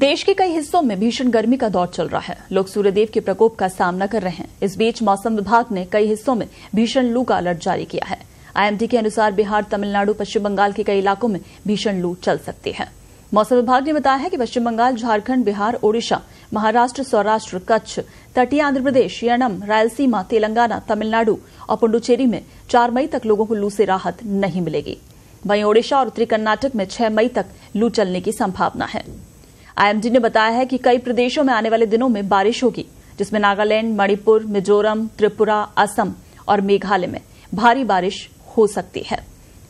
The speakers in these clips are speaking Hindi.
देश के कई हिस्सों में भीषण गर्मी का दौर चल रहा है लोग सूर्यदेव के प्रकोप का सामना कर रहे हैं इस बीच मौसम विभाग ने कई हिस्सों में भीषण लू का अलर्ट जारी किया है आईएमडी के अनुसार बिहार तमिलनाडु पश्चिम बंगाल के कई इलाकों में भीषण लू चल सकती है मौसम विभाग ने बताया है कि पश्चिम बंगाल झारखंड बिहार ओडिशा महाराष्ट्र सौराष्ट्र कच्छ तटीय आंध्र प्रदेश यनम रायलसीमा तेलंगाना तमिलनाडु और पुडुचेरी में चार मई तक लोगों को लू से राहत नहीं मिलेगी वहीं ओडिशा और उत्तरी कर्नाटक में छह मई तक लू चलने की संभावना है आईएमडी ने बताया है कि कई प्रदेशों में आने वाले दिनों में बारिश होगी जिसमें नागालैंड मणिपुर मिजोरम त्रिपुरा असम और मेघालय में भारी बारिश हो सकती है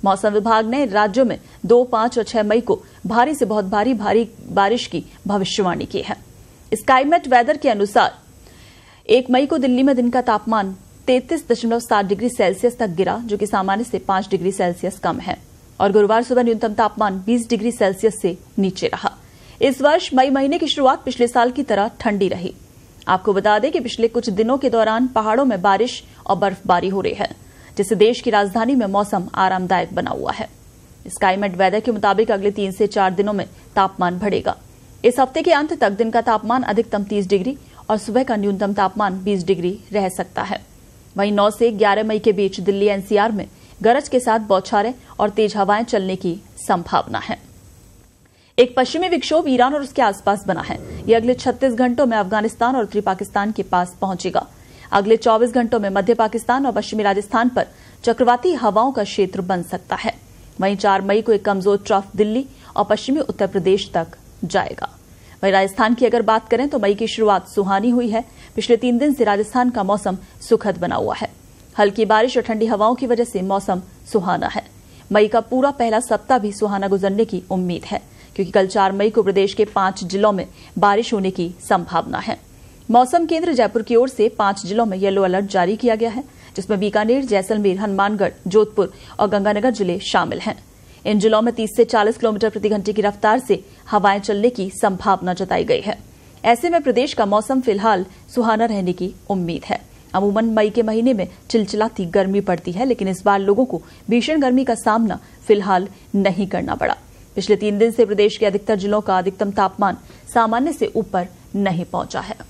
मौसम विभाग ने राज्यों में दो पांच और छह मई को भारी से बहुत भारी भारी बारिश की भविष्यवाणी की है स्काईमेट वेदर के अनुसार एक मई को दिल्ली में दिन का तापमान तैतीस दशमलव सात डिग्री सेल्सियस तक गिरा जो कि सामान्य से पांच डिग्री सेल्सियस कम है और गुरुवार सुबह न्यूनतम तापमान बीस डिग्री सेल्सियस से नीचे रहा इस वर्ष मई महीने की शुरुआत पिछले साल की तरह ठंडी रही आपको बता दें कि पिछले कुछ दिनों के दौरान पहाड़ों में बारिश और बर्फबारी हो रही है जिससे देश की राजधानी में मौसम आरामदायक बना हुआ है स्काईमेट वेदर के मुताबिक अगले तीन से चार दिनों में तापमान बढ़ेगा इस हफ्ते के अंत तक दिन का तापमान अधिकतम तीस डिग्री और सुबह का न्यूनतम तापमान बीस डिग्री रह सकता है वहीं नौ से ग्यारह मई के बीच दिल्ली एनसीआर में गरज के साथ बौछारें और तेज हवाएं चलने की संभावना है एक पश्चिमी विक्षोभ ईरान और उसके आसपास बना है यह अगले 36 घंटों में अफगानिस्तान और उत्तरी पाकिस्तान के पास पहुंचेगा अगले 24 घंटों में मध्य पाकिस्तान और पश्चिमी राजस्थान पर चक्रवाती हवाओं का क्षेत्र बन सकता है वहीं 4 मई को एक कमजोर ट्रफ दिल्ली और पश्चिमी उत्तर प्रदेश तक जाएगा वहीं राजस्थान की अगर बात करें तो मई की शुरूआत सुहानी हुई है पिछले तीन दिन से राजस्थान का मौसम सुखद बना हुआ है हल्की बारिश और ठंडी हवाओं की वजह से मौसम सुहाना है मई का पूरा पहला सप्ताह भी सुहाना गुजरने की उम्मीद है क्योंकि कल चार मई को प्रदेश के पांच जिलों में बारिश होने की संभावना है मौसम केंद्र जयपुर की ओर से पांच जिलों में येलो अलर्ट जारी किया गया है जिसमें बीकानेर जैसलमेर हनुमानगढ़ जोधपुर और गंगानगर जिले शामिल हैं इन जिलों में 30 से 40 किलोमीटर प्रति घंटे की रफ्तार से हवाएं चलने की संभावना जताई गई है ऐसे में प्रदेश का मौसम फिलहाल सुहाना रहने की उम्मीद है अमूमन मई के महीने में चिलचिलाती गर्मी पड़ती है लेकिन इस बार लोगों को भीषण गर्मी का सामना फिलहाल नहीं करना पड़ा पिछले तीन दिन से प्रदेश के अधिकतर जिलों का अधिकतम तापमान सामान्य से ऊपर नहीं पहुंचा है